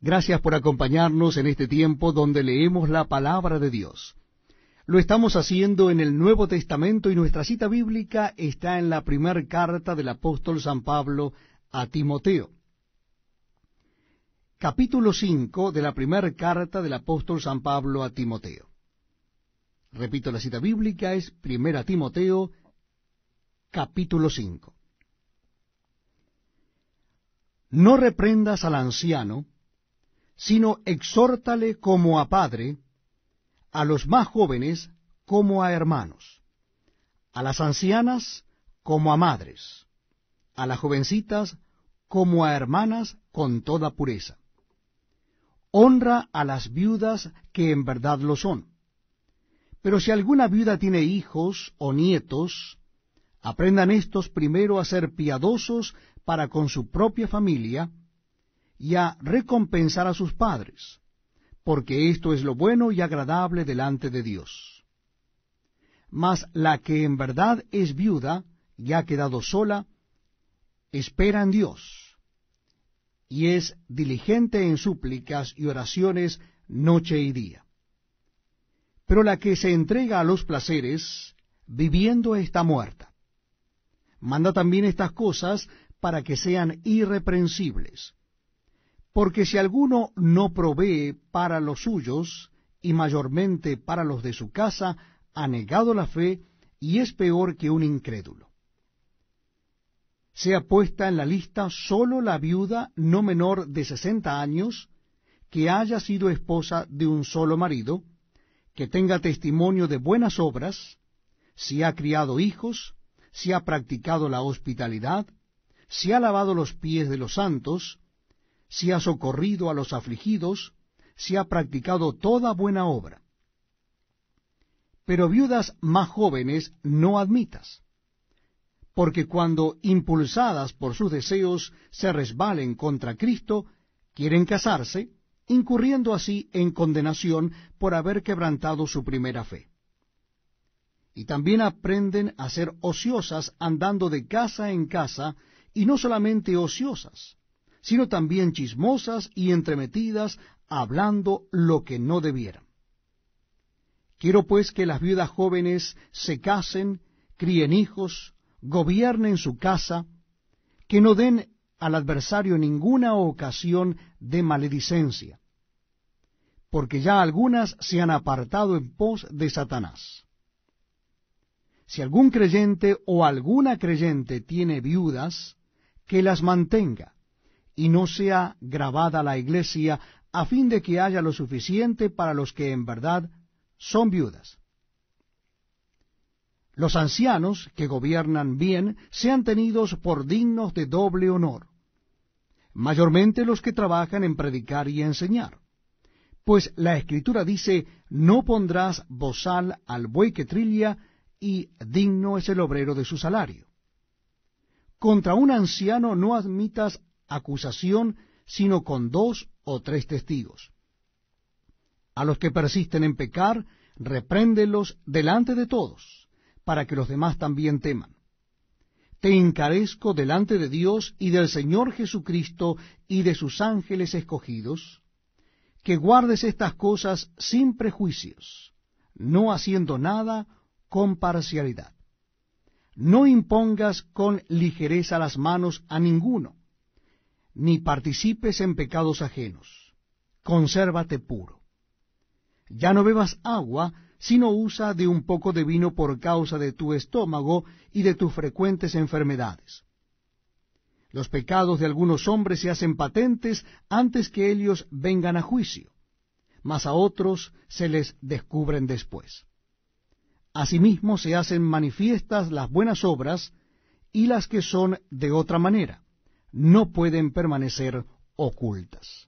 Gracias por acompañarnos en este tiempo donde leemos la palabra de Dios. Lo estamos haciendo en el Nuevo Testamento y nuestra cita bíblica está en la primera carta del apóstol San Pablo a Timoteo. Capítulo 5 de la primera carta del apóstol San Pablo a Timoteo. Repito, la cita bíblica es Primera Timoteo, capítulo 5. No reprendas al anciano, sino exhórtale como a padre, a los más jóvenes como a hermanos, a las ancianas como a madres, a las jovencitas como a hermanas con toda pureza. Honra a las viudas que en verdad lo son. Pero si alguna viuda tiene hijos o nietos, aprendan estos primero a ser piadosos para con su propia familia, y a recompensar a sus padres, porque esto es lo bueno y agradable delante de Dios. Mas la que en verdad es viuda y ha quedado sola, espera en Dios, y es diligente en súplicas y oraciones noche y día. Pero la que se entrega a los placeres, viviendo está muerta. Manda también estas cosas para que sean irreprensibles porque si alguno no provee para los suyos, y mayormente para los de su casa, ha negado la fe, y es peor que un incrédulo. Sea puesta en la lista sólo la viuda no menor de sesenta años, que haya sido esposa de un solo marido, que tenga testimonio de buenas obras, si ha criado hijos, si ha practicado la hospitalidad, si ha lavado los pies de los santos, si ha socorrido a los afligidos, si ha practicado toda buena obra. Pero viudas más jóvenes no admitas, porque cuando impulsadas por sus deseos se resbalen contra Cristo, quieren casarse, incurriendo así en condenación por haber quebrantado su primera fe. Y también aprenden a ser ociosas andando de casa en casa, y no solamente ociosas, sino también chismosas y entremetidas, hablando lo que no debieran. Quiero pues que las viudas jóvenes se casen, críen hijos, gobiernen su casa, que no den al adversario ninguna ocasión de maledicencia, porque ya algunas se han apartado en pos de Satanás. Si algún creyente o alguna creyente tiene viudas, que las mantenga, y no sea grabada la iglesia, a fin de que haya lo suficiente para los que en verdad son viudas. Los ancianos que gobiernan bien sean tenidos por dignos de doble honor, mayormente los que trabajan en predicar y enseñar. Pues la Escritura dice, no pondrás bozal al buey que trilla, y digno es el obrero de su salario. Contra un anciano no admitas acusación, sino con dos o tres testigos. A los que persisten en pecar, repréndelos delante de todos, para que los demás también teman. Te encarezco delante de Dios y del Señor Jesucristo y de sus ángeles escogidos, que guardes estas cosas sin prejuicios, no haciendo nada con parcialidad. No impongas con ligereza las manos a ninguno, ni participes en pecados ajenos. Consérvate puro. Ya no bebas agua, sino usa de un poco de vino por causa de tu estómago y de tus frecuentes enfermedades. Los pecados de algunos hombres se hacen patentes antes que ellos vengan a juicio, mas a otros se les descubren después. Asimismo se hacen manifiestas las buenas obras y las que son de otra manera no pueden permanecer ocultas.